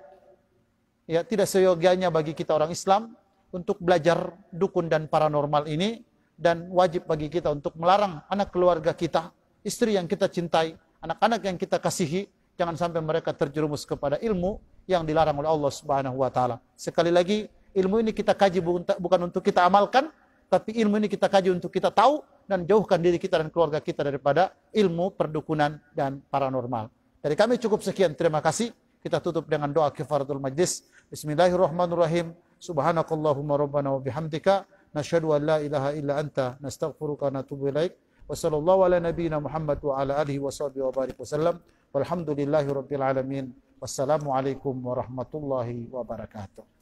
ya tidak seyogianya bagi kita orang Islam untuk belajar dukun dan paranormal ini dan wajib bagi kita untuk melarang anak keluarga kita, istri yang kita cintai, anak-anak yang kita kasihi, jangan sampai mereka terjerumus kepada ilmu yang dilarang oleh Allah Subhanahu wa taala. Sekali lagi, ilmu ini kita kaji bukan untuk kita amalkan, tapi ilmu ini kita kaji untuk kita tahu dan jauhkan diri kita dan keluarga kita daripada ilmu perdukunan dan paranormal. Dari kami cukup sekian. Terima kasih. Kita tutup dengan doa kifaratul majlis. Bismillahirrahmanirrahim. Subhanakallahumma rabbana wa bihamdika nasyhadu an la ilaha illa anta nastaghfiruka wa natubu ilaik. Wa sallallahu ala nabiyyina Muhammad wa ala alihi wa sahbihi wa barik wasallam. Walhamdulillahi alamin. alamin. alaikum warahmatullahi wabarakatuh.